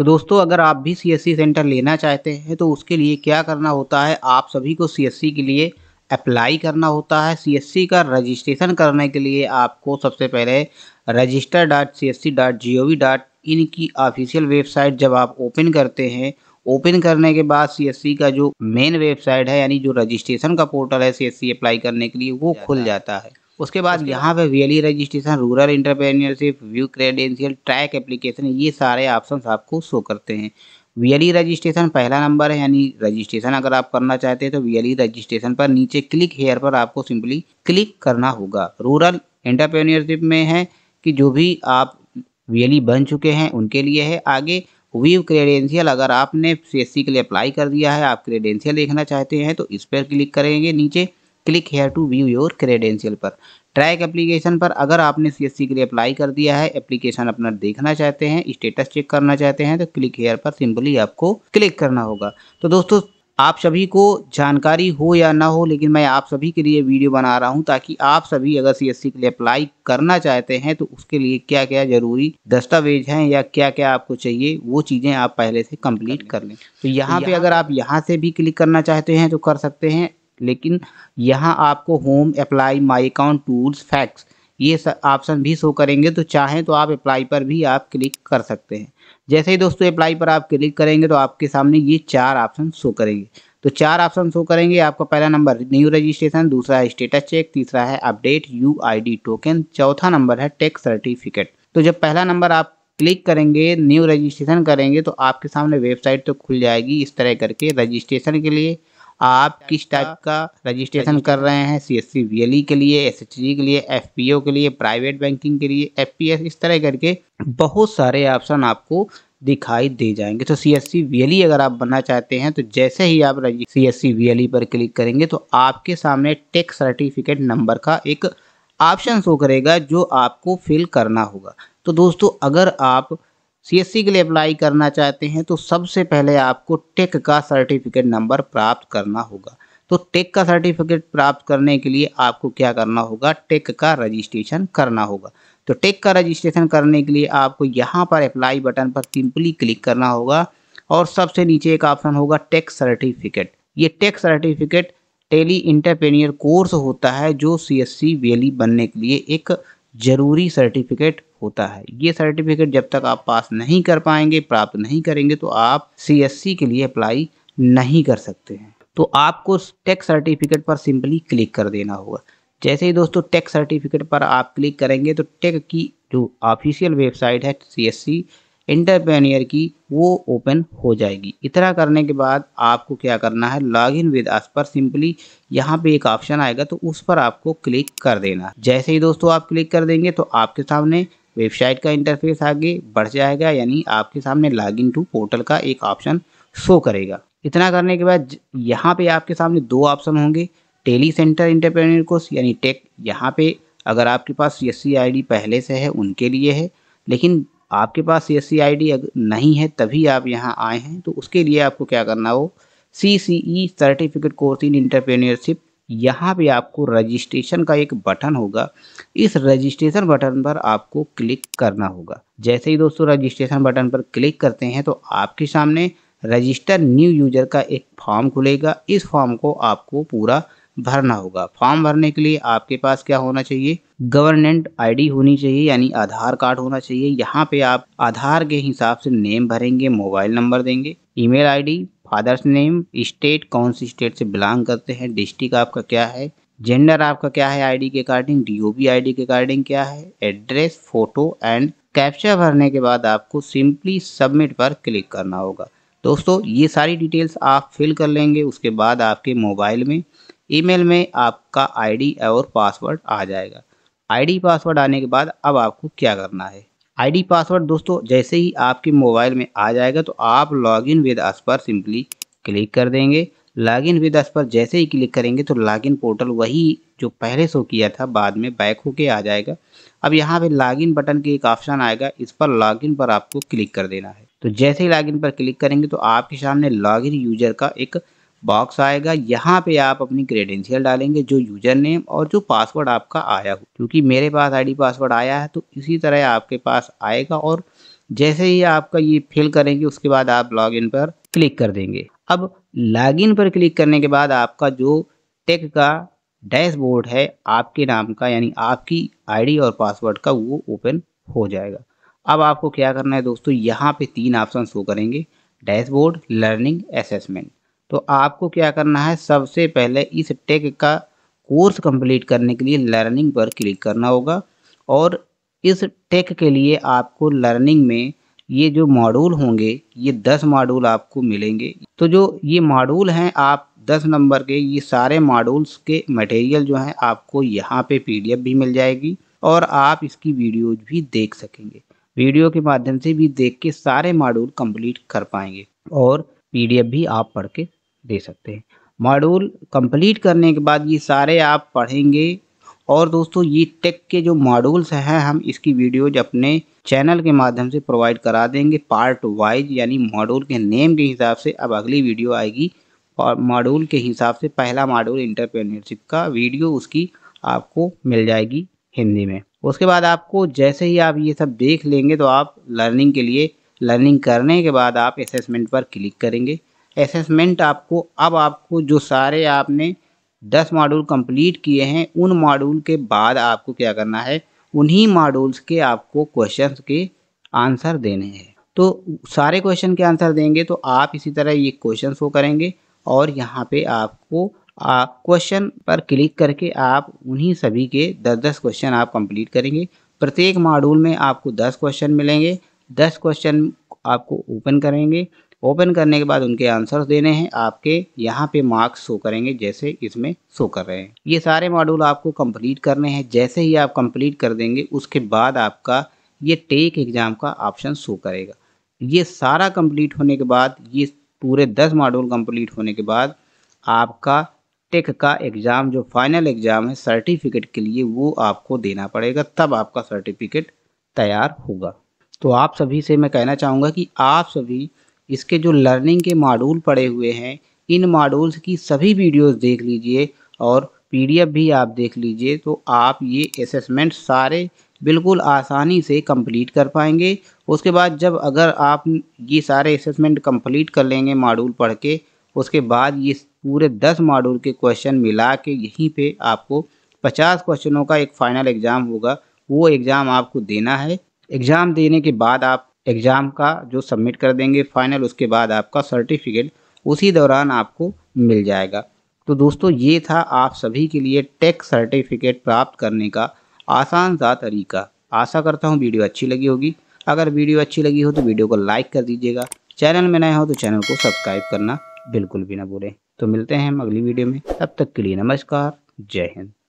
तो दोस्तों अगर आप भी सी सेंटर लेना चाहते हैं तो उसके लिए क्या करना होता है आप सभी को सी के लिए अप्लाई करना होता है सी का रजिस्ट्रेशन करने के लिए आपको सबसे पहले register dot C S C dot G O V dot in की ऑफिशियल वेबसाइट जब आप ओपन करते हैं ओपन करने के बाद सी का जो मेन वेबसाइट है यानी जो रजिस्ट्रेशन का पोर्टल है सी अप्लाई करने के लिए वो खुल जाता है उसके बाद यहाँ पे VLE registration rural entrepreneurship view credential track application ये सारे ऑप्शन आपको शो करते हैं वीएलई रजिस्ट्रेशन e पहला नंबर है यानी रजिस्ट्रेशन अगर आप करना चाहते हैं तो वीएलई रजिस्ट्रेशन e पर नीचे क्लिक हेयर पर आपको सिंपली क्लिक करना होगा रूरल एंटरप्रेन्योरशिप में है कि जो भी आप वीएलई e बन चुके हैं उनके लिए है आगे वी क्रेडेंशियल अगर आपने सी के लिए अप्लाई कर दिया है आप क्रेडेंशियल देखना चाहते हैं तो इस पर क्लिक करेंगे नीचे click here to view your credential पर ट्रैक एप्लीकेशन पर अगर आपने सी के लिए अप्लाई कर दिया है एप्लीकेशन अपना देखना चाहते हैं स्टेटस चेक करना चाहते हैं तो क्लिक हेयर पर सिंपली आपको क्लिक करना होगा तो दोस्तों आप सभी को जानकारी हो या ना हो लेकिन मैं आप सभी के लिए वीडियो बना रहा हूं ताकि आप सभी अगर सीएससी के लिए अप्लाई करना चाहते हैं तो उसके लिए क्या क्या जरूरी दस्तावेज हैं या क्या क्या आपको चाहिए वो चीज़ें आप पहले से कंप्लीट कर लें तो यहाँ तो पे अगर आप यहाँ से भी क्लिक करना चाहते हैं तो कर सकते हैं लेकिन यहाँ आपको home apply my account tools FAQs ये ऑप्शन भी शो करेंगे तो चाहें तो आप अप्लाई पर भी आप क्लिक कर सकते हैं जैसे ही दोस्तों अप्लाई पर आप क्लिक करेंगे तो आपके सामने ये चार ऑप्शन शो करेंगे तो चार ऑप्शन शो करेंगे आपका पहला नंबर न्यू रजिस्ट्रेशन दूसरा है स्टेटस चेक तीसरा है अपडेट यू टोकन चौथा नंबर है टेक्स सर्टिफिकेट तो जब पहला नंबर आप क्लिक करेंगे न्यू रजिस्ट्रेशन करेंगे तो आपके सामने वेबसाइट तो खुल जाएगी इस तरह करके रजिस्ट्रेशन के लिए आप किस टाइप का रजिस्ट्रेशन कर रहे हैं C S C V L के लिए एस एच के लिए एफ पी ओ के लिए प्राइवेट बैंकिंग के लिए एफ पी एस इस तरह करके बहुत सारे ऑप्शन आपको दिखाई दे जाएंगे तो C S C V L E अगर आप बनना चाहते हैं तो जैसे ही आप C S C V L E पर क्लिक करेंगे तो आपके सामने टेक्स सर्टिफिकेट नंबर का एक ऑप्शन शो करेगा जो आपको फिल करना होगा तो दोस्तों अगर आप सीएससी e के लिए अप्लाई करना चाहते हैं तो सबसे पहले आपको टेक का सर्टिफिकेट नंबर प्राप्त करना होगा तो टेक का सर्टिफिकेट प्राप्त करने के लिए आपको क्या करना होगा टेक का रजिस्ट्रेशन करना होगा तो टेक का रजिस्ट्रेशन करने के लिए आपको यहाँ पर अप्लाई बटन पर सिंपली क्लिक करना होगा और सबसे नीचे एक ऑप्शन होगा टेक सर्टिफिकेट ये TEC certificate tele entrepreneur course होता है जो सी एस वैली बनने के लिए एक ज़रूरी सर्टिफिकेट होता है ये सर्टिफिकेट जब तक आप पास नहीं कर पाएंगे प्राप्त नहीं करेंगे तो आप सी के लिए अप्लाई नहीं कर सकते हैं तो आपको टेक सर्टिफिकेट पर सिंपली क्लिक कर देना होगा जैसे ही दोस्तों टेक सर्टिफिकेट पर आप क्लिक करेंगे तो टेक की जो ऑफिशियल वेबसाइट है सी इंटरप्रेन्यर की वो ओपन हो जाएगी इतना करने के बाद आपको क्या करना है लॉग इन विद अस पर सिंपली यहाँ पे एक ऑप्शन आएगा तो उस पर आपको क्लिक कर देना जैसे ही दोस्तों आप क्लिक कर देंगे तो आपके सामने वेबसाइट का इंटरफेस आगे बढ़ जाएगा यानी आपके सामने लॉग इन टू पोर्टल का एक ऑप्शन शो करेगा इतना करने के बाद यहाँ पे आपके सामने दो ऑप्शन होंगे टेली सेंटर इंटरप्रेन्यर कोर्स यानी टेक यहाँ पे अगर आपके पास सी एस सी पहले से है उनके लिए है लेकिन आपके पास एस सी आई नहीं है तभी आप यहाँ आए हैं तो उसके लिए आपको क्या करना हो C C E certificate course in entrepreneurship यहाँ पे आपको रजिस्ट्रेशन का एक बटन होगा इस रजिस्ट्रेशन बटन पर आपको क्लिक करना होगा जैसे ही दोस्तों रजिस्ट्रेशन बटन पर क्लिक करते हैं तो आपके सामने रजिस्टर न्यू यूजर का एक फॉर्म खुलेगा इस फॉर्म को आपको पूरा भरना होगा फॉर्म भरने के लिए आपके पास क्या होना चाहिए गवर्नमेंट आईडी होनी चाहिए यानी आधार कार्ड होना चाहिए यहाँ पे आप आधार के हिसाब से नेम भरेंगे मोबाइल नंबर देंगे email ID father's name state कौन सी स्टेट से बिलोंग करते हैं डिस्ट्रिक्ट आपका क्या है जेंडर आपका क्या है आईडी के अकॉर्डिंग डीओबी आईडी के अकॉर्डिंग क्या है एड्रेस फोटो एंड कैप्चा भरने के बाद आपको सिंपली सबमिट पर क्लिक करना होगा दोस्तों ये सारी डिटेल्स आप फिल कर लेंगे उसके बाद आपके मोबाइल में ईमेल में आपका आईडी और पासवर्ड आ जाएगा आईडी पासवर्ड आने के बाद अब आपको क्या करना है आईडी पासवर्ड दोस्तों जैसे ही आपके मोबाइल में आ जाएगा तो आप लॉग इन विद अस पर सिंपली क्लिक कर देंगे लॉग इन विद अस पर जैसे ही क्लिक करेंगे तो लॉग इन पोर्टल वही जो पहले शो किया था बाद में बैक होके आ जाएगा अब यहाँ पे लॉग इन बटन के एक ऑप्शन आएगा इस पर लॉग इन पर आपको क्लिक कर देना है तो जैसे ही लॉग इन पर क्लिक करेंगे तो आपके सामने लॉग इन यूजर का एक बॉक्स आएगा यहाँ पे आप अपनी क्रेडेंशियल डालेंगे जो यूजर नेम और जो पासवर्ड आपका आया हो क्योंकि मेरे पास आईडी पासवर्ड आया है तो इसी तरह आपके पास आएगा और जैसे ही आपका ये फिल करेंगे उसके बाद आप लॉगिन पर क्लिक कर देंगे अब लॉगिन पर क्लिक करने के बाद आपका जो टेक का डैशबोर्ड है आपके नाम का यानी आपकी आई और पासवर्ड का वो ओपन हो जाएगा अब आपको क्या करना है दोस्तों यहाँ पे तीन ऑप्शन शो करेंगे डैशबोर्ड लर्निंग असेसमेंट तो आपको क्या करना है सबसे पहले इस टेक का कोर्स कंप्लीट करने के लिए लर्निंग पर क्लिक करना होगा और इस टेक के लिए आपको लर्निंग में ये जो मॉड्यूल होंगे ये दस मॉड्यूल आपको मिलेंगे तो जो ये मॉड्यूल हैं आप दस नंबर के ये सारे मॉड्यूल्स के मटेरियल जो हैं आपको यहाँ पे पीडीएफ भी मिल जाएगी और आप इसकी वीडियोज भी देख सकेंगे वीडियो के माध्यम से भी देख के सारे मॉड्यूल कंप्लीट कर पाएंगे और पीडीएफ भी आप पढ़ के दे सकते हैं मॉड्यूल कंप्लीट करने के बाद ये सारे आप पढ़ेंगे और दोस्तों ये टेक के जो मॉड्यूल्स हैं हम इसकी वीडियोज अपने चैनल के माध्यम से प्रोवाइड करा देंगे पार्ट वाइज यानी मॉड्यूल के नेम के हिसाब से अब अगली वीडियो आएगी और मॉड्यूल के हिसाब से पहला मॉड्यूल इंटरप्रेन्योरशिप का वीडियो उसकी आपको मिल जाएगी हिंदी में उसके बाद आपको जैसे ही आप ये सब देख लेंगे तो आप लर्निंग के लिए लर्निंग करने के बाद आप असेसमेंट पर क्लिक करेंगे असेसमेंट आपको अब आपको जो सारे आपने दस मॉड्यूल कंप्लीट किए हैं उन मॉड्यूल के बाद आपको क्या करना है उन्हीं मॉड्यूल्स के आपको क्वेश्चन के आंसर देने हैं तो सारे क्वेश्चन के आंसर देंगे तो आप इसी तरह ये क्वेश्चन वो करेंगे और यहाँ पे आपको क्वेश्चन पर क्लिक करके आप उन्हीं सभी के दस दस क्वेश्चन आप कंप्लीट करेंगे प्रत्येक मॉड्यूल में आपको दस क्वेश्चन मिलेंगे दस क्वेश्चन आपको ओपन करेंगे ओपन करने के बाद उनके आंसर्स देने हैं आपके यहाँ पे मार्क्स शो करेंगे जैसे इसमें शो कर रहे हैं ये सारे मॉड्यूल आपको कंप्लीट करने हैं जैसे ही आप कंप्लीट कर देंगे उसके बाद आपका ये टेक एग्ज़ाम का ऑप्शन शो करेगा ये सारा कंप्लीट होने के बाद ये पूरे दस मॉड्यूल कंप्लीट होने के बाद आपका टेक का एग्ज़ाम जो फाइनल एग्ज़ाम है सर्टिफिकेट के लिए वो आपको देना पड़ेगा तब आपका सर्टिफिकेट तैयार होगा तो आप सभी से मैं कहना चाहूँगा कि आप सभी इसके जो लर्निंग के मॉड्यूल पड़े हुए हैं इन मॉड्यूल्स की सभी वीडियोस देख लीजिए और पीडीएफ भी आप देख लीजिए तो आप ये असेसमेंट सारे बिल्कुल आसानी से कंप्लीट कर पाएंगे उसके बाद जब अगर आप ये सारे असेसमेंट कंप्लीट कर लेंगे मॉड्यूल पढ़ के उसके बाद ये पूरे दस मॉड्यूल के क्वेश्चन मिला के यहीं पे आपको पचास क्वेश्चनों का एक फ़ाइनल एग्ज़ाम होगा वो एग्ज़ाम आपको देना है एग्ज़ाम देने के बाद आप एग्ज़ाम का जो सबमिट कर देंगे फाइनल उसके बाद आपका सर्टिफिकेट उसी दौरान आपको मिल जाएगा तो दोस्तों ये था आप सभी के लिए टेक सर्टिफिकेट प्राप्त करने का आसान सा तरीका आशा करता हूँ वीडियो अच्छी लगी होगी अगर वीडियो अच्छी लगी हो तो वीडियो को लाइक कर दीजिएगा चैनल में नए हो तो चैनल को सब्सक्राइब करना बिल्कुल भी ना भूलें तो मिलते हैं हम अगली वीडियो में तब तक के लिए नमस्कार जय हिंद